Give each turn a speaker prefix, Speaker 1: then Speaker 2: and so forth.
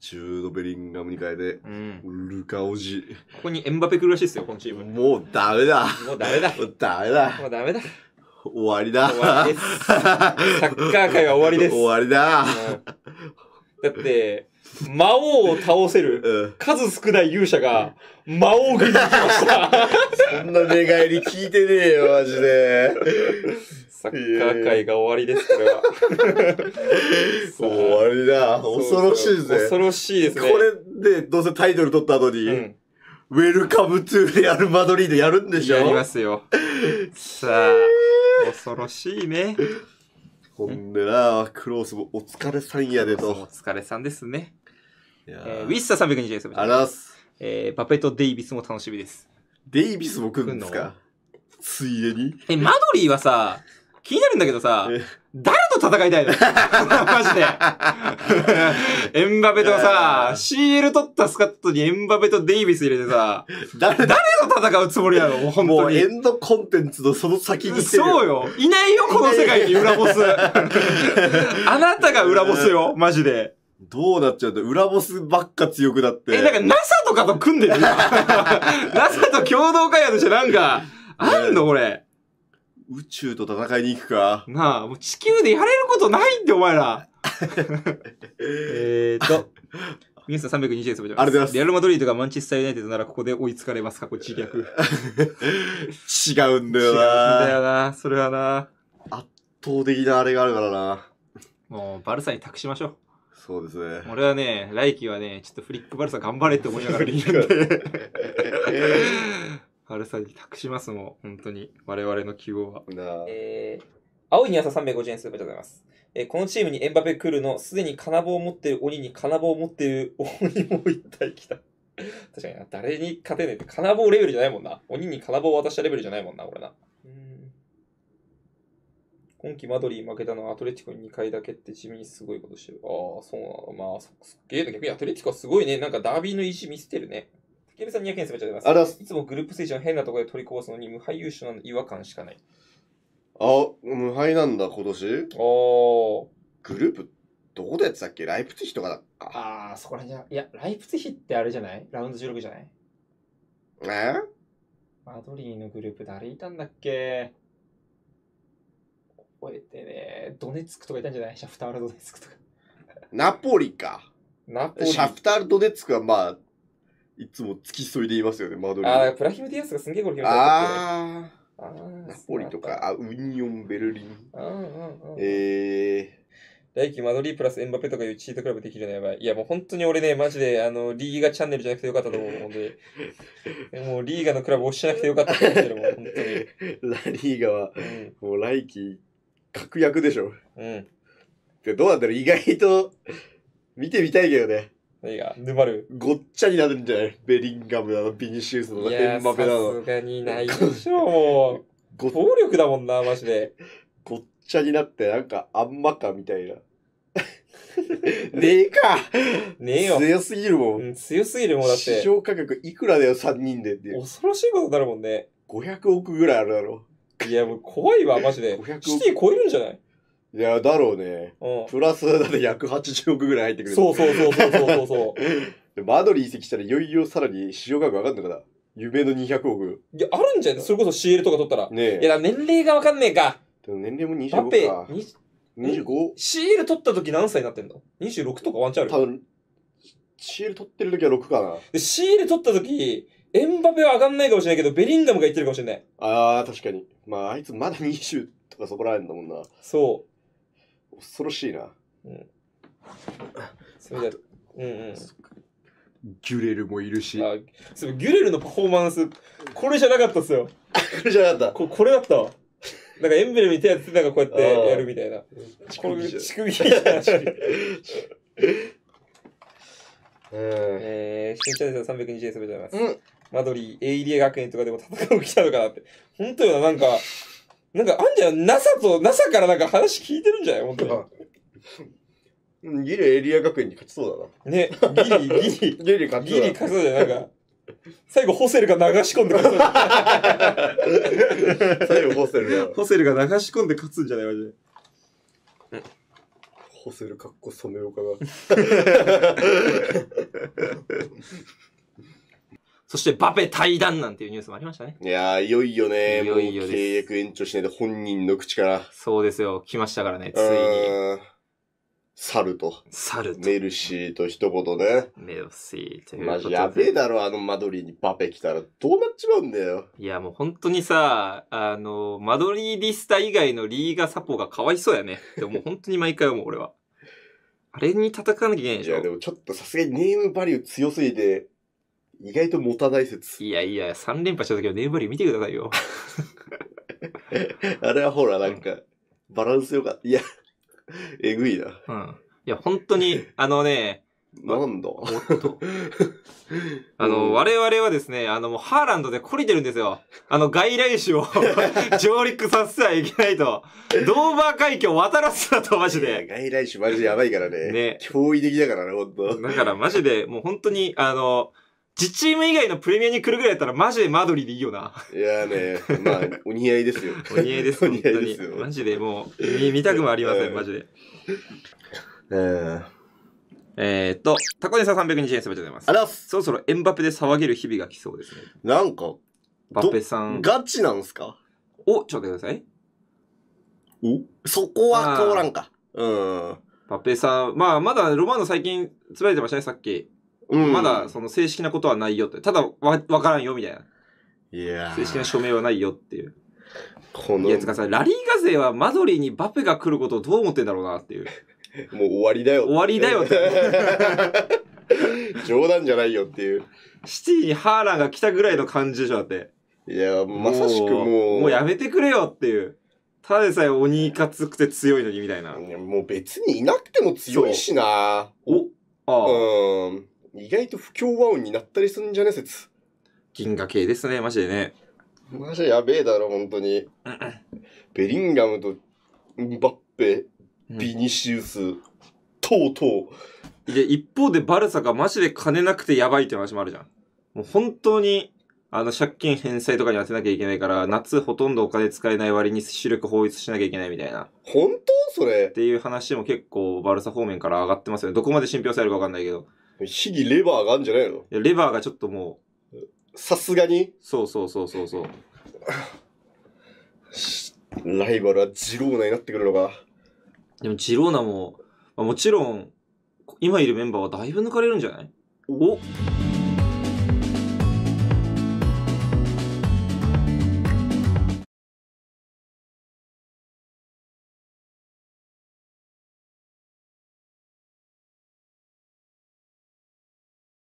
Speaker 1: チュードベリンガムに変えて、うん、ルカオジ。ここにエンバペ来るらしいですよ、このチーム。もうダメだ。もうダメだ。もうダメだ。もうダメだ。終わりだ。終わりです。サッカー界は終わりです。終わりだ。だって、魔王を倒せる、数少ない勇者が、魔王軍に来ました。そんな寝返り聞いてねえよ、マジで。サッカー界が終わりですから。終わりだ。恐ろしいぜ。恐ろしいですね。これで、どうせタイトル取った後に、ウェルカムトゥーレアルマドリードやるんでしょやりますよ。さあ、恐ろしいね。ほんでな、クロースもお疲れさんやでと。お疲れさんですね。えー、ウィッサ320円。あらす。えー、バペとデイビスも楽しみです。デイビスも来るんですかついでにえ、マドリーはさ、気になるんだけどさ、誰と戦いたいの マジで。エンバペとさ、CL 取ったスカットにエンバペとデイビス入れてさ、誰と戦うつもりなの本当に。もうエンドコンテンツのその先にそうよ。いないよ、この世界に裏ボス。あなたが裏ボスよ、マジで。どうなっちゃうと、裏ボスばっか強くなって。え、なんか NASA とかと組んでる ?NASA と共同開発してなんか、あんの、これ。宇宙と戦いに行くか。なあ、もう地球でやれることないってお前ら。ええと。皆さん320円でばじゃありがとうございます。リアル・マドリードがマンチェスター・ユナイテッドならここで追いつかれますかこ自虐。違うんだよな違うんだよなそれはな圧倒的なあれがあるからなもう、バルサに託しましょう。そうですね。俺はね、来季はね、ちょっとフリックバルサ頑張れって思いながら見る んバルサに託しますもん、本当に。我々の希望は。えー、青いに朝350円スープでございます。えー、このチームにエンバペ来るの、すでに金棒を持ってる鬼に金棒を持ってる鬼も一体来た。確かに誰に勝てねえって、金棒レベルじゃないもんな。鬼に金棒を渡したレベルじゃないもんな、俺な。今季マドリー負けたのはアトレティコに2回だけって地味にすごいことしてる。ああ、そうなの。まあ、すげえな。逆にアトレティコはすごいね。なんかダービーの意地見せてるね。竹部さん200円すべちゃいます。あらいつもグループステージの変なところで取りこぼすのに無敗優勝なの違和感しかない。あ、無敗なんだ、今年。ああ。グループ、どこでやってたっけライプツヒとかだっか。ああ、そこら辺じゃ。いや、ライプツヒってあれじゃないラウンド16じゃないえマドリーのグループ誰いたんだっけ超えてね、ドネツクとかいたんじゃないシャフタール・ドネツクとか。ナポリか。ナポリ。シャフタール・ドネツクはまあ、いつも付き添いでいますよね、マドリー。ああ、プラヒム・ディアスがすんげえゴール決めた、ああ。ナポリとか、あ、ウニオン・ベルリン。うんうんうん。ええー。大輝マドリープラスエンバペとかいうチートクラブできるのやばい。いやもう本当に俺ね、マジで、あの、リーガチャンネルじゃなくてよかったと思う、本当に。もうリーガのクラブ押しなくてよかったと思ってるもん、本当に。ラリーガは、うん、もう来季確約でしょ。うん。で、どうなんだろう意外と、見てみたいけどね。何が沼る。ごっちゃになるんじゃないベリンガムなの、ビニシウスの、エンマペなの。すがにないでしょ、もごう。暴力だもんな、マジで。ごっちゃになって、なんか、あんまかみたいな。ねえかねえよ。強すぎるもん。うん、強すぎるもんだっ市て。場価格いくらだよ、3人でって恐ろしいことになるもんね。500億ぐらいあるだろ。いや、もう怖いわ、マジで。500シティ超えるんじゃないいや、だろうね。うん。プラス、だって180億ぐらい入ってくる。そうそうそうそうそうそう。でマドリー移籍したらいよいよさらに市場額上がるのかな夢の200億。いや、あるんじゃないそれこそ CL とか取ったら。ねえ。いや、年齢がわかんねえか。でも年齢も25ペ、か。に 25? CL 取った時何歳になってんの ?26 とかワンチャンある多分、シール取ってる時は6かな。で、CL 取った時、エンバペは上がんないかもしれないけど、ベリンガムがいってるかもしれない。ああ、確かに。まあ、あいつまだ20とかそこらへんだもんな。そう。恐ろしいな。う。ん。それで、うんうん。ギュレルもいるし。あ、そギュレルのパフォーマンス、これじゃなかったっすよ。これじゃなかっここれだったわ。なんかエンブレムに手当ててなんかこうやってやるみたいな。た。これ、乳首じゃないうん。えー、新チャンネル320円すべてごりいます。うん。マドリー、エイリア学園とかでも戦う気なのかなって。本当よな、なんか、なんかあんじゃん、NASA と、NASA からなんか話聞いてるんじゃない本当に。ギリエリア学園に勝ちそうだな。ね、ギリ、ギリ、ギリ勝ちギリ勝ちそうじゃなんか。最後、ホセルが流し込んで勝つ 最後ホセルが。ホセルが流し込んで勝つんじゃないマジで。ホセルかっこ染めようかな そしてバペ対談なんていうニュースもありましたね。いやー、いよいよね。いよいよもう契約延長しないで本人の口から。そうですよ。来ましたからね、ついに。猿と。猿と。メルシーと一言ね。メルシーというマジやべえだろ、あの間取りにバペ来たら。どうなっちまうんだよ。いや、もう本当にさ、あの、マドリーディスタ以外のリーガサポがかわいそうやね。でも本当に毎回思う、俺は。あれに戦わなきゃいけないでしょ。いや、でもちょっとさすがにネームバリュー強すぎて、意外と持たない説。いやいや、3連覇した時の眠り見てくださいよ。あれはほら、なんか、バランスよかった。いや、えぐいな。うん。いや、本当に、あのね、なんだおっと。あの、我々はですね、あの、もうハーランドで懲りてるんですよ。あの、外来種を上陸させてはいけないと。ドーバー海峡渡らせたと、マジで。外来種マジでやばいからね。ね。驚異的だからね、ほんと。だからマジで、もう本当に、あの、自チーム以外のプレミアに来るぐらいだったらマジでマドリでいいよな。いやね、まあ、お似合いですよ。お似合いです。本当に。マジでもう、見たくもありません、マジで。えー、えー、と、タコネさん320円すべてでございます。あらそろそろエンバペで騒げる日々が来そうですね。なんか、バペさん。ガチなんすかお、ちょっと待ってください。おそこは通らんか。うん。バペさん、まあ、まだロマンの最近、つられてましたね、さっき。うん、まだその正式なことはないよって。ただわ、わからんよみたいな。いや正式な署名はないよっていう。この。いや、つかさ、ラリーガ勢はマドリーにバペが来ることをどう思ってんだろうなっていう。もう終わりだよ。終わりだよって。冗談じゃないよっていう。シティにハーランが来たぐらいの感じでしょ、だって。いや、まさしくもう。もうやめてくれよっていう。ただでさえ鬼かつくて強いのにみたいな。いやもう別にいなくても強いしな。おああ。うん。意外と不協和音になったりするんじゃね説。銀河系ですね、マジでね。マジでやべえだろ、本当に。ベリンガムとバッペ、ビニシウス、とうとう。で、一方でバルサがマジで金なくてやばいって話もあるじゃん。もう本当に、あの、借金返済とかに当てなきゃいけないから、夏ほとんどお金使えない割に主力放出しなきゃいけないみたいな。本当それっていう話も結構バルサ方面から上がってますよね。どこまで信憑性あるかわかんないけど。秘技レバーがあるんじゃないのいやレバーがちょっともう。さすがにそうそうそうそうそう。ライバルはジローナになってくるのか。でもジローナも、まあ、もちろん、今いるメンバーはだいぶ抜かれるんじゃないお